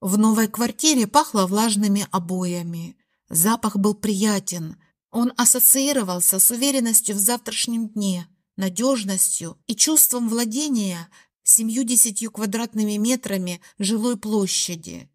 В новой квартире пахло влажными обоями. Запах был приятен. Он ассоциировался с уверенностью в завтрашнем дне, надежностью и чувством владения семью-десятью квадратными метрами жилой площади.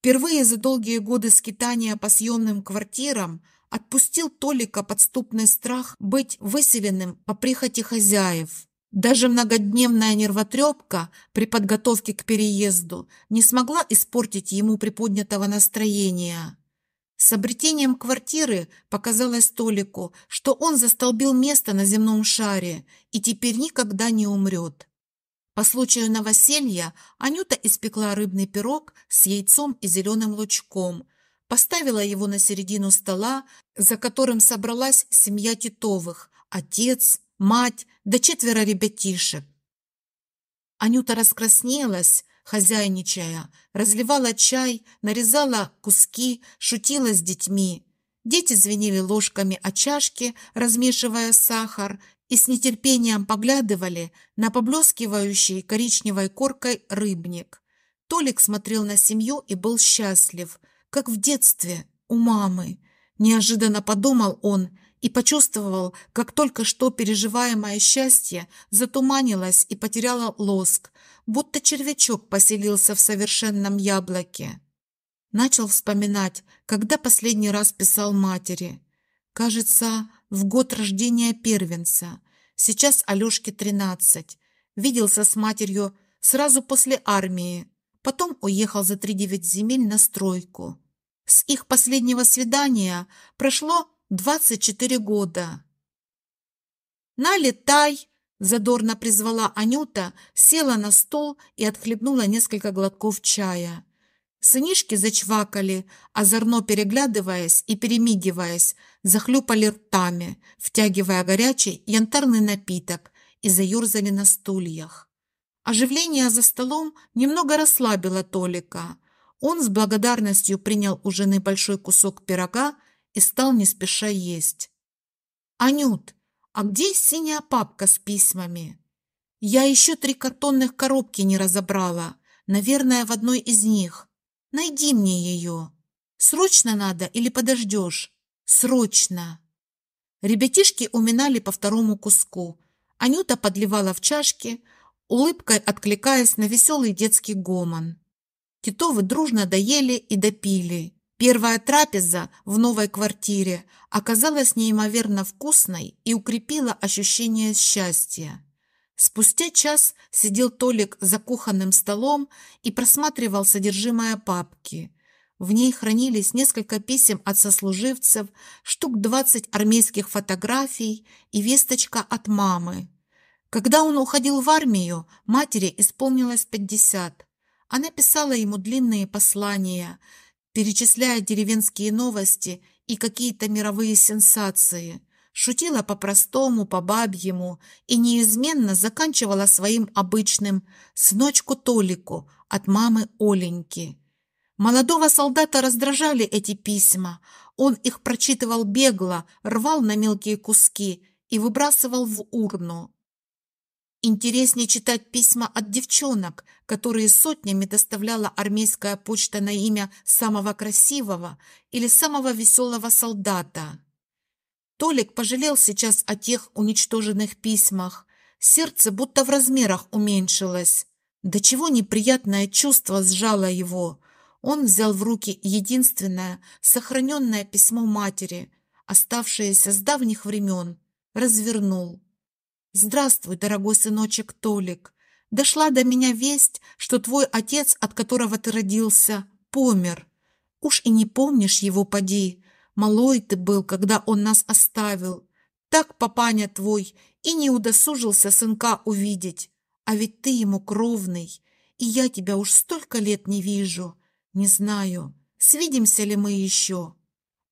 Впервые за долгие годы скитания по съемным квартирам отпустил Толика подступный страх быть выселенным по прихоти хозяев. Даже многодневная нервотрепка при подготовке к переезду не смогла испортить ему приподнятого настроения. С обретением квартиры показалось Толику, что он застолбил место на земном шаре и теперь никогда не умрет. По случаю новоселья Анюта испекла рыбный пирог с яйцом и зеленым лучком, поставила его на середину стола, за которым собралась семья Титовых – отец, мать да четверо ребятишек. Анюта раскраснелась, хозяйничая, разливала чай, нарезала куски, шутила с детьми. Дети звенели ложками о чашки, размешивая сахар, и с нетерпением поглядывали на поблескивающий коричневой коркой рыбник. Толик смотрел на семью и был счастлив, как в детстве, у мамы. Неожиданно подумал он и почувствовал, как только что переживаемое счастье затуманилось и потеряло лоск, будто червячок поселился в совершенном яблоке. Начал вспоминать, когда последний раз писал матери. Кажется, в год рождения первенца. Сейчас Алешке 13. Виделся с матерью сразу после армии. Потом уехал за 3-9 земель на стройку. С их последнего свидания прошло 24 года. «Налетай!» – задорно призвала Анюта, села на стол и отхлебнула несколько глотков чая. Сынишки зачвакали, озорно переглядываясь и перемигиваясь, захлюпали ртами, втягивая горячий янтарный напиток и заюрзали на стульях. Оживление за столом немного расслабило Толика. Он с благодарностью принял у жены большой кусок пирога и стал не спеша есть. «Анют, а где синяя папка с письмами?» «Я еще три картонных коробки не разобрала. Наверное, в одной из них. Найди мне ее. Срочно надо или подождешь? Срочно!» Ребятишки уминали по второму куску. Анюта подливала в чашки, улыбкой откликаясь на веселый детский гомон. Титовы дружно доели и допили. Первая трапеза в новой квартире оказалась неимоверно вкусной и укрепила ощущение счастья. Спустя час сидел Толик за кухонным столом и просматривал содержимое папки. В ней хранились несколько писем от сослуживцев, штук 20 армейских фотографий и весточка от мамы. Когда он уходил в армию, матери исполнилось 50. Она писала ему длинные послания – перечисляя деревенские новости и какие-то мировые сенсации. Шутила по-простому, по-бабьему и неизменно заканчивала своим обычным «сыночку Толику» от мамы Оленьки. Молодого солдата раздражали эти письма. Он их прочитывал бегло, рвал на мелкие куски и выбрасывал в урну. Интереснее читать письма от девчонок, которые сотнями доставляла армейская почта на имя самого красивого или самого веселого солдата. Толик пожалел сейчас о тех уничтоженных письмах. Сердце будто в размерах уменьшилось. До чего неприятное чувство сжало его. Он взял в руки единственное сохраненное письмо матери, оставшееся с давних времен, развернул. «Здравствуй, дорогой сыночек Толик. Дошла до меня весть, что твой отец, от которого ты родился, помер. Уж и не помнишь его, поди. Малой ты был, когда он нас оставил. Так папаня твой и не удосужился сынка увидеть. А ведь ты ему кровный, и я тебя уж столько лет не вижу. Не знаю, свидимся ли мы еще».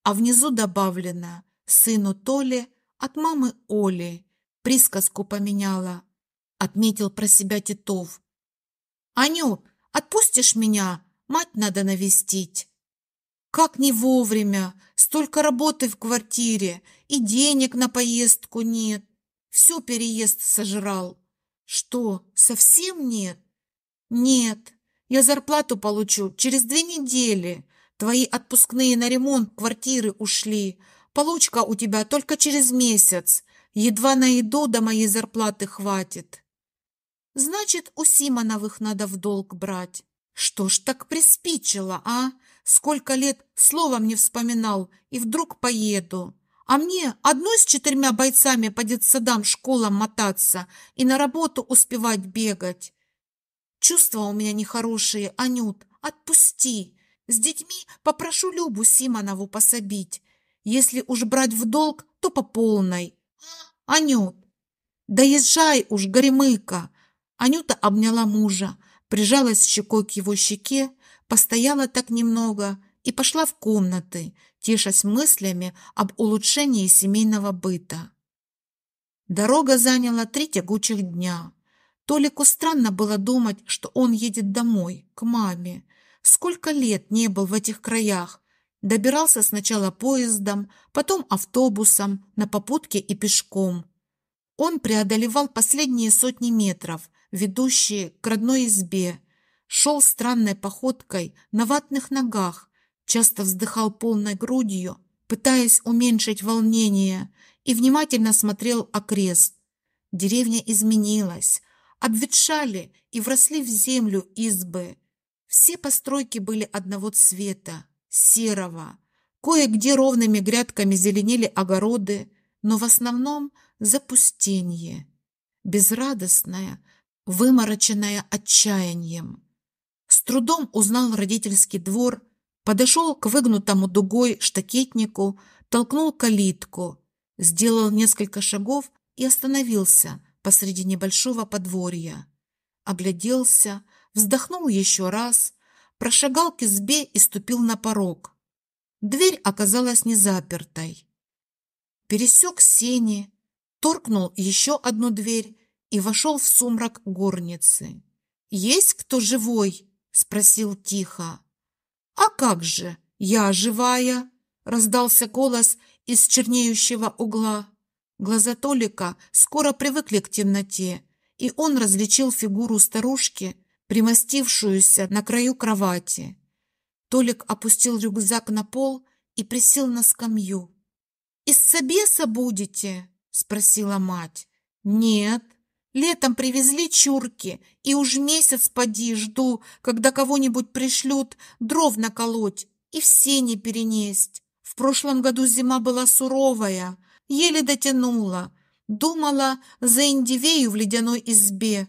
А внизу добавлено «сыну Толе от мамы Оли» присказку поменяла», — отметил про себя Титов. «Аню, отпустишь меня? Мать надо навестить». «Как не вовремя! Столько работы в квартире, и денег на поездку нет. Все переезд сожрал». «Что, совсем нет?» «Нет, я зарплату получу через две недели. Твои отпускные на ремонт квартиры ушли, Получка у тебя только через месяц. Едва на еду до моей зарплаты хватит. Значит, у Симоновых надо в долг брать. Что ж так приспичило, а? Сколько лет словом не вспоминал, и вдруг поеду. А мне одной с четырьмя бойцами по детсадам, школам мотаться и на работу успевать бегать. Чувства у меня нехорошие, Анют, отпусти. С детьми попрошу Любу Симонову пособить. Если уж брать в долг, то по полной. Анют, доезжай уж, горемыка. Анюта обняла мужа, прижалась щекой к его щеке, постояла так немного и пошла в комнаты, тешась мыслями об улучшении семейного быта. Дорога заняла три тягучих дня. Толику странно было думать, что он едет домой, к маме. Сколько лет не был в этих краях, Добирался сначала поездом, потом автобусом, на попутке и пешком. Он преодолевал последние сотни метров, ведущие к родной избе. Шел странной походкой на ватных ногах, часто вздыхал полной грудью, пытаясь уменьшить волнение, и внимательно смотрел окрест. Деревня изменилась, обветшали и вросли в землю избы. Все постройки были одного цвета, серого. Кое-где ровными грядками зеленели огороды, но в основном запустение, безрадостное, вымороченное отчаянием. С трудом узнал родительский двор, подошел к выгнутому дугой штакетнику, толкнул калитку, сделал несколько шагов и остановился посреди небольшого подворья. Огляделся, вздохнул еще раз – прошагал к избе и ступил на порог. Дверь оказалась не запертой. Пересек сени, торкнул еще одну дверь и вошел в сумрак горницы. «Есть кто живой?» – спросил тихо. «А как же, я живая!» – раздался голос из чернеющего угла. Глаза Толика скоро привыкли к темноте, и он различил фигуру старушки – примостившуюся на краю кровати. Толик опустил рюкзак на пол и присел на скамью. «Из собеса будете?» – спросила мать. «Нет. Летом привезли чурки, и уж месяц поди жду, когда кого-нибудь пришлют дров наколоть и все не перенесть. В прошлом году зима была суровая, еле дотянула. Думала за индивею в ледяной избе,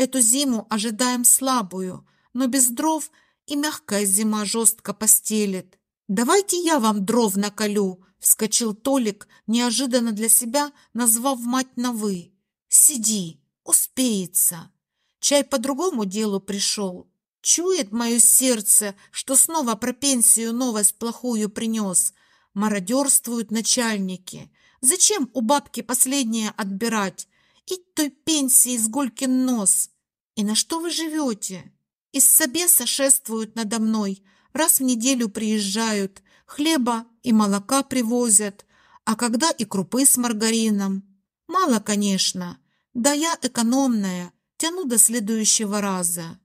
Эту зиму ожидаем слабую, но без дров и мягкая зима жестко постелит. «Давайте я вам дров наколю!» – вскочил Толик, неожиданно для себя назвав мать на «вы». «Сиди, успеется!» Чай по другому делу пришел. Чует мое сердце, что снова про пенсию новость плохую принес. Мародерствуют начальники. Зачем у бабки последнее отбирать? и той пенсии с Голькин нос. И на что вы живете? Из собеса шествуют надо мной, раз в неделю приезжают, хлеба и молока привозят, а когда и крупы с маргарином. Мало, конечно, да я экономная, тяну до следующего раза.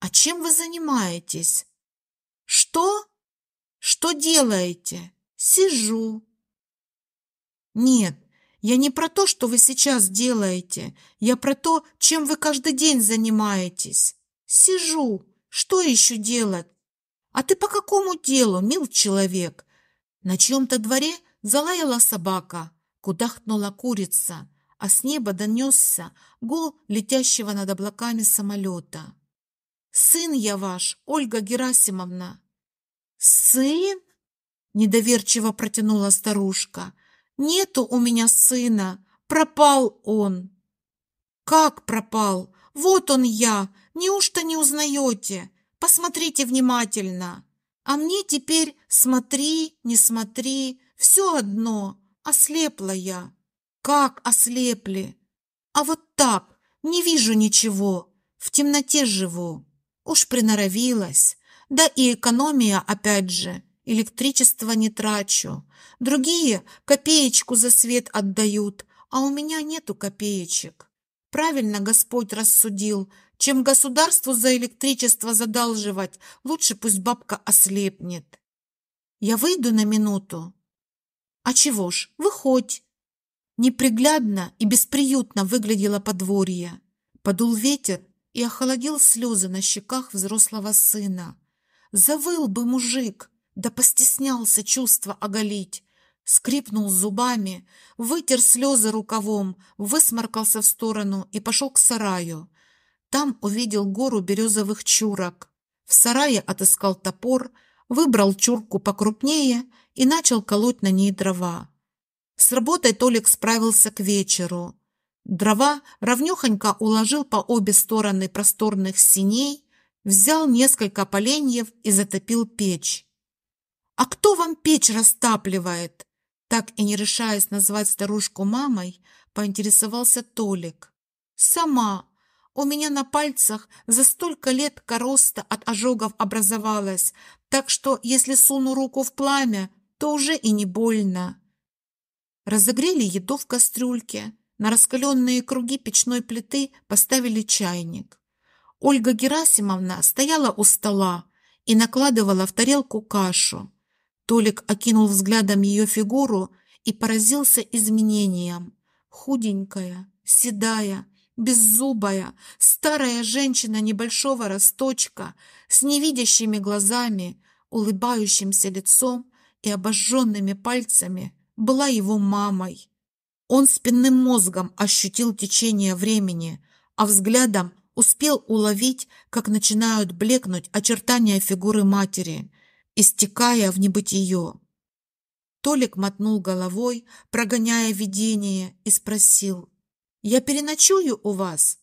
А чем вы занимаетесь? Что? Что делаете? Сижу. Нет, я не про то, что вы сейчас делаете. Я про то, чем вы каждый день занимаетесь. Сижу. Что еще делать? А ты по какому делу, мил человек? На чьем-то дворе залаяла собака, кудахнула курица, а с неба донесся гул летящего над облаками самолета. «Сын я ваш, Ольга Герасимовна!» «Сын?» – недоверчиво протянула старушка – Нету у меня сына. Пропал он. Как пропал? Вот он я. Неужто не узнаете? Посмотрите внимательно. А мне теперь смотри, не смотри, все одно. Ослепла я. Как ослепли? А вот так, не вижу ничего. В темноте живу. Уж приноровилась. Да и экономия опять же электричество не трачу. Другие копеечку за свет отдают, а у меня нету копеечек. Правильно Господь рассудил, чем государству за электричество задалживать, лучше пусть бабка ослепнет. Я выйду на минуту. А чего ж, выходь. Неприглядно и бесприютно выглядело подворье. Подул ветер и охладил слезы на щеках взрослого сына. Завыл бы мужик, да постеснялся чувство оголить. Скрипнул зубами, вытер слезы рукавом, высморкался в сторону и пошел к сараю. Там увидел гору березовых чурок. В сарае отыскал топор, выбрал чурку покрупнее и начал колоть на ней дрова. С работой Толик справился к вечеру. Дрова равнёхонько уложил по обе стороны просторных синей, взял несколько поленьев и затопил печь. «А кто вам печь растапливает?» Так и не решаясь назвать старушку мамой, поинтересовался Толик. «Сама. У меня на пальцах за столько лет короста от ожогов образовалась, так что если суну руку в пламя, то уже и не больно». Разогрели еду в кастрюльке. На раскаленные круги печной плиты поставили чайник. Ольга Герасимовна стояла у стола и накладывала в тарелку кашу. Толик окинул взглядом ее фигуру и поразился изменениям. Худенькая, седая, беззубая, старая женщина небольшого росточка с невидящими глазами, улыбающимся лицом и обожженными пальцами была его мамой. Он спинным мозгом ощутил течение времени, а взглядом успел уловить, как начинают блекнуть очертания фигуры матери, истекая в небытие. Толик мотнул головой, прогоняя видение, и спросил. «Я переночую у вас?»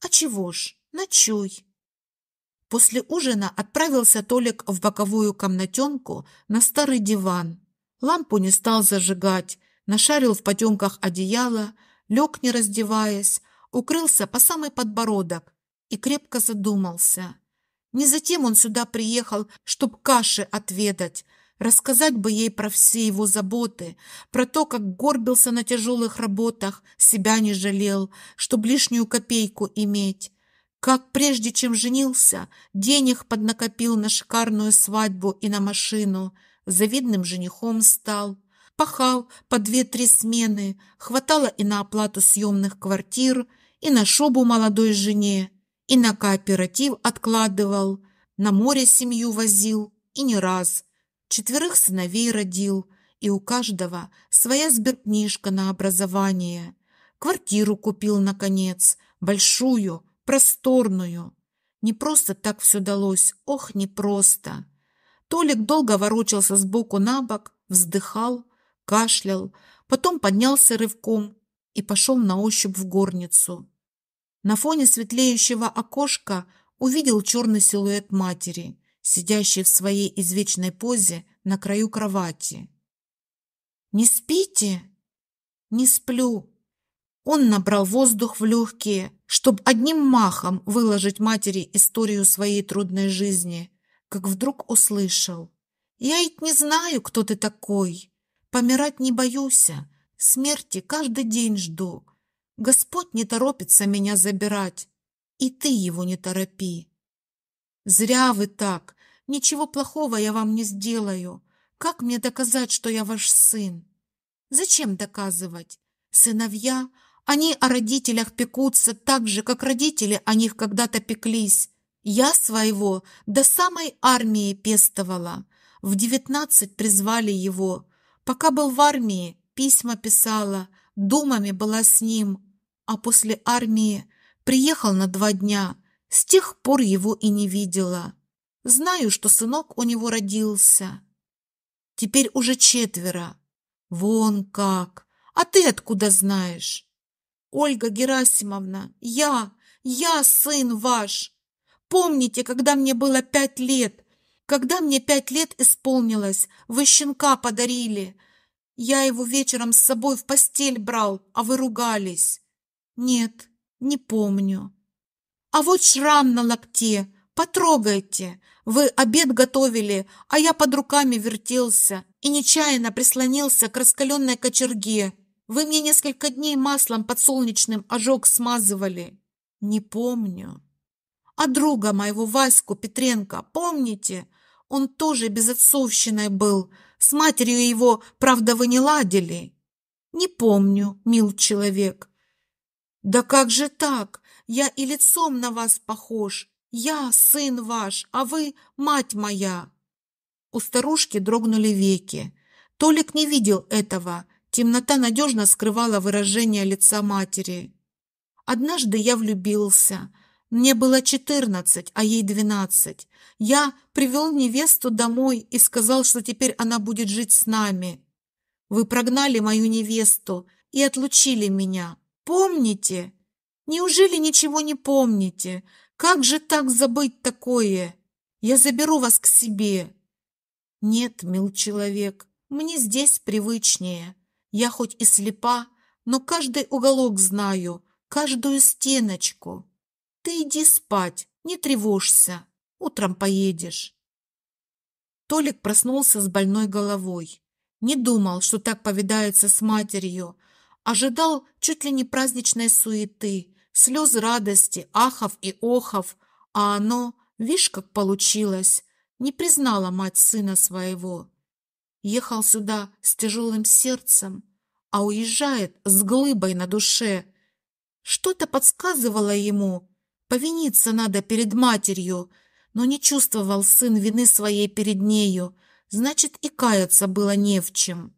«А чего ж, ночуй!» После ужина отправился Толик в боковую комнатенку на старый диван. Лампу не стал зажигать, нашарил в потемках одеяло, лег не раздеваясь, укрылся по самый подбородок и крепко задумался. Не затем он сюда приехал, чтоб каши отведать. Рассказать бы ей про все его заботы, про то, как горбился на тяжелых работах, себя не жалел, чтоб лишнюю копейку иметь. Как прежде, чем женился, денег поднакопил на шикарную свадьбу и на машину. Завидным женихом стал. Пахал по две-три смены, хватало и на оплату съемных квартир, и на шубу молодой жене. И на кооператив откладывал, на море семью возил, и не раз. Четверых сыновей родил, и у каждого своя сберкнижка на образование. Квартиру купил, наконец, большую, просторную. Не просто так все далось, ох, не просто. Толик долго ворочался с боку на бок, вздыхал, кашлял, потом поднялся рывком и пошел на ощупь в горницу. На фоне светлеющего окошка увидел черный силуэт матери, сидящей в своей извечной позе на краю кровати. «Не спите?» «Не сплю». Он набрал воздух в легкие, чтобы одним махом выложить матери историю своей трудной жизни, как вдруг услышал. «Я ведь не знаю, кто ты такой. Помирать не боюсь. А смерти каждый день жду. Господь не торопится меня забирать, и ты его не торопи. Зря вы так. Ничего плохого я вам не сделаю. Как мне доказать, что я ваш сын? Зачем доказывать? Сыновья, они о родителях пекутся так же, как родители о них когда-то пеклись. Я своего до самой армии пестовала. В девятнадцать призвали его. Пока был в армии, письма писала, думами была с ним а после армии приехал на два дня. С тех пор его и не видела. Знаю, что сынок у него родился. Теперь уже четверо. Вон как! А ты откуда знаешь? Ольга Герасимовна, я, я сын ваш. Помните, когда мне было пять лет? Когда мне пять лет исполнилось, вы щенка подарили. Я его вечером с собой в постель брал, а вы ругались. Нет, не помню. А вот шрам на локте. Потрогайте. Вы обед готовили, а я под руками вертелся и нечаянно прислонился к раскаленной кочерге. Вы мне несколько дней маслом подсолнечным ожог смазывали. Не помню. А друга моего Ваську Петренко, помните? Он тоже безотцовщиной был. С матерью его, правда, вы не ладили. Не помню, мил человек. «Да как же так? Я и лицом на вас похож. Я сын ваш, а вы мать моя!» У старушки дрогнули веки. Толик не видел этого. Темнота надежно скрывала выражение лица матери. «Однажды я влюбился. Мне было четырнадцать, а ей двенадцать. Я привел невесту домой и сказал, что теперь она будет жить с нами. Вы прогнали мою невесту и отлучили меня, Помните? Неужели ничего не помните? Как же так забыть такое? Я заберу вас к себе. Нет, мил человек, мне здесь привычнее. Я хоть и слепа, но каждый уголок знаю, каждую стеночку. Ты иди спать, не тревожься, утром поедешь. Толик проснулся с больной головой. Не думал, что так повидается с матерью, ожидал чуть ли не праздничной суеты, слез радости, ахов и охов, а оно, вишь, как получилось, не признала мать сына своего. Ехал сюда с тяжелым сердцем, а уезжает с глыбой на душе. Что-то подсказывало ему, повиниться надо перед матерью, но не чувствовал сын вины своей перед нею, значит и каяться было не в чем.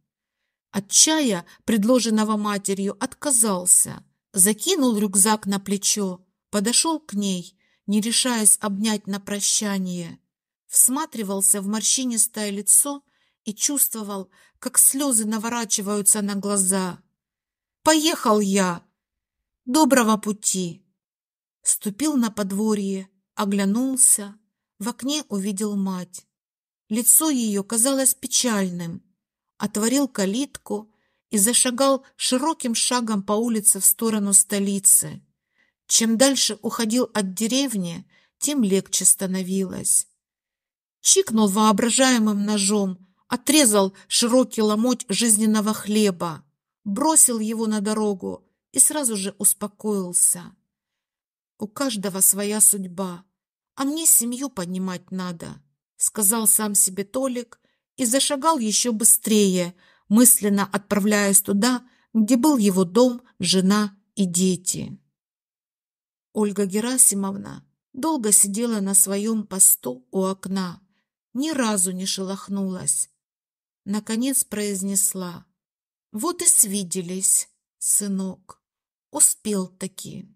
От чая, предложенного матерью, отказался. Закинул рюкзак на плечо, подошел к ней, не решаясь обнять на прощание. Всматривался в морщинистое лицо и чувствовал, как слезы наворачиваются на глаза. «Поехал я! Доброго пути!» Ступил на подворье, оглянулся, в окне увидел мать. Лицо ее казалось печальным отворил калитку и зашагал широким шагом по улице в сторону столицы. Чем дальше уходил от деревни, тем легче становилось. Чикнул воображаемым ножом, отрезал широкий ломоть жизненного хлеба, бросил его на дорогу и сразу же успокоился. У каждого своя судьба, а мне семью поднимать надо, сказал сам себе Толик и зашагал еще быстрее, мысленно отправляясь туда, где был его дом, жена и дети. Ольга Герасимовна долго сидела на своем посту у окна, ни разу не шелохнулась. Наконец произнесла: "Вот и свиделись, сынок. Успел таки".